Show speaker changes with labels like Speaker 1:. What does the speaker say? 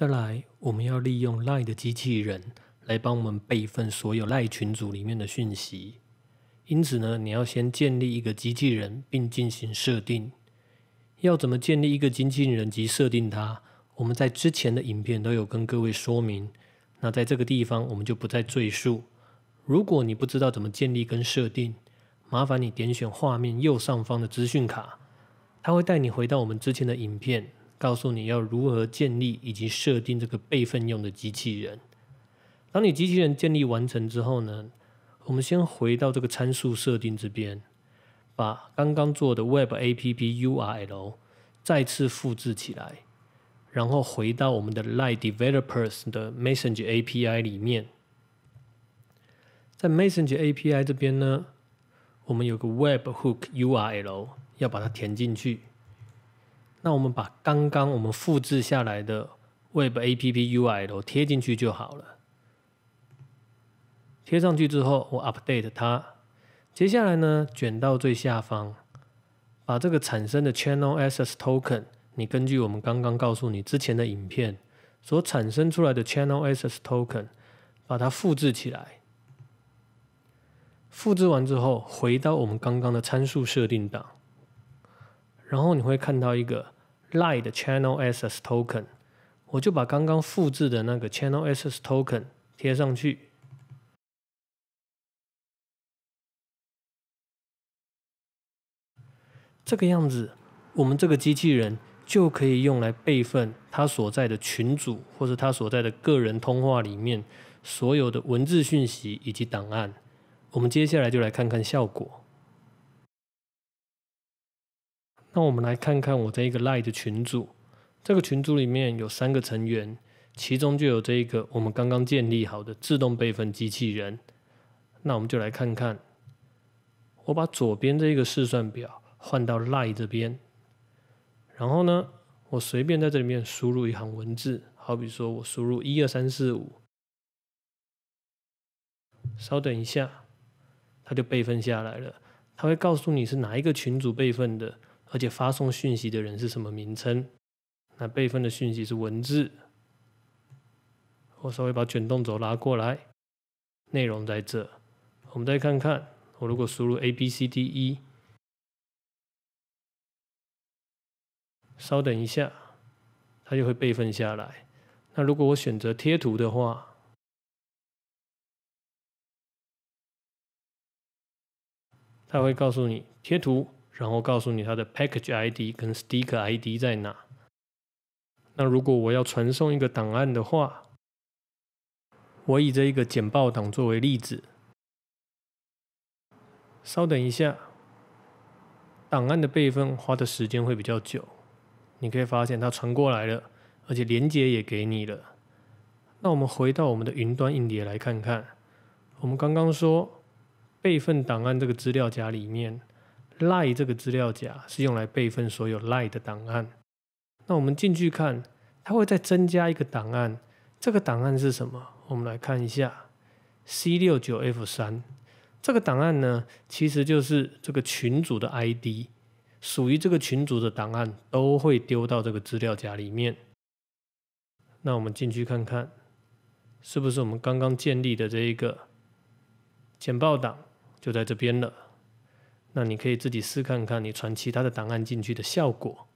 Speaker 1: 再来，我们要利用赖的机器人来帮我们备份所有赖群组里面的讯息。因此呢，你要先建立一个机器人，并进行设定。要怎么建立一个机器人及设定它，我们在之前的影片都有跟各位说明。那在这个地方，我们就不再赘述。如果你不知道怎么建立跟设定，麻烦你点选画面右上方的资讯卡，它会带你回到我们之前的影片。告诉你要如何建立以及设定这个备份用的机器人。当你机器人建立完成之后呢，我们先回到这个参数设定这边，把刚刚做的 Web App URL 再次复制起来，然后回到我们的 Light Developers 的 Message API 里面，在 Message API 这边呢，我们有个 Web Hook URL，要把它填进去。那我们把刚刚我们复制下来的 Web App UI 我贴进去就好了。贴上去之后，我 update 它。接下来呢，卷到最下方，把这个产生的 Channel Access Token，你根据我们刚刚告诉你之前的影片所产生出来的 Channel Access Token，把它复制起来。复制完之后，回到我们刚刚的参数设定档，然后你会看到一个。Light Channel Access Token，
Speaker 2: 我就把刚刚复制的那个 Channel Access Token 贴上去，这个样子，我们这个机器人就可以用来备份它
Speaker 1: 所在的群组或者它所在的个人通话里面所有的文字讯息以及档案。我们接下来就来看看效果。那我们来看看我这一个 Lite 群组，这个群组里面有三个成员，其中就有这一个我们刚刚建立好的自动备份机器人。那我们就来看看，我把左边这个试算表换到 Lite 这边，然后呢，我随便在这里面输入一行文字，好比说我输入一二三四五，稍等一下，它就备份下来了。它会告诉你是哪一个群组备份的。而且发送讯息的人是什么名称？那备份的讯息是文字。我稍微把卷动轴拉过来，内容在这。我们再看看，我如果输入 A B C D E，
Speaker 2: 稍等一下，它就会备份下来。那如果我选择贴图的话，它会告诉你贴图。然后告诉你它的 package ID 跟 sticker ID 在哪。那如
Speaker 1: 果我要传送一个档案的话，我以这一个简报档作为例子。稍等一下，档案的备份花的时间会比较久。你可以发现它传过来了，而且连接也给你了。那我们回到我们的云端硬碟来看看。我们刚刚说备份档案这个资料夹里面。Lie 这个资料夹是用来备份所有 Lie 的档案。那我们进去看，它会再增加一个档案。这个档案是什么？我们来看一下，C 六九 F 三这个档案呢，其实就是这个群组的 ID。属于这个群组的档案都会丢到这个资料夹里面。那我们进去看看，是不是我们刚刚建立的这一个简报档就在这边了？那你可以自己试看
Speaker 2: 看，你传其他的档案进去的效果。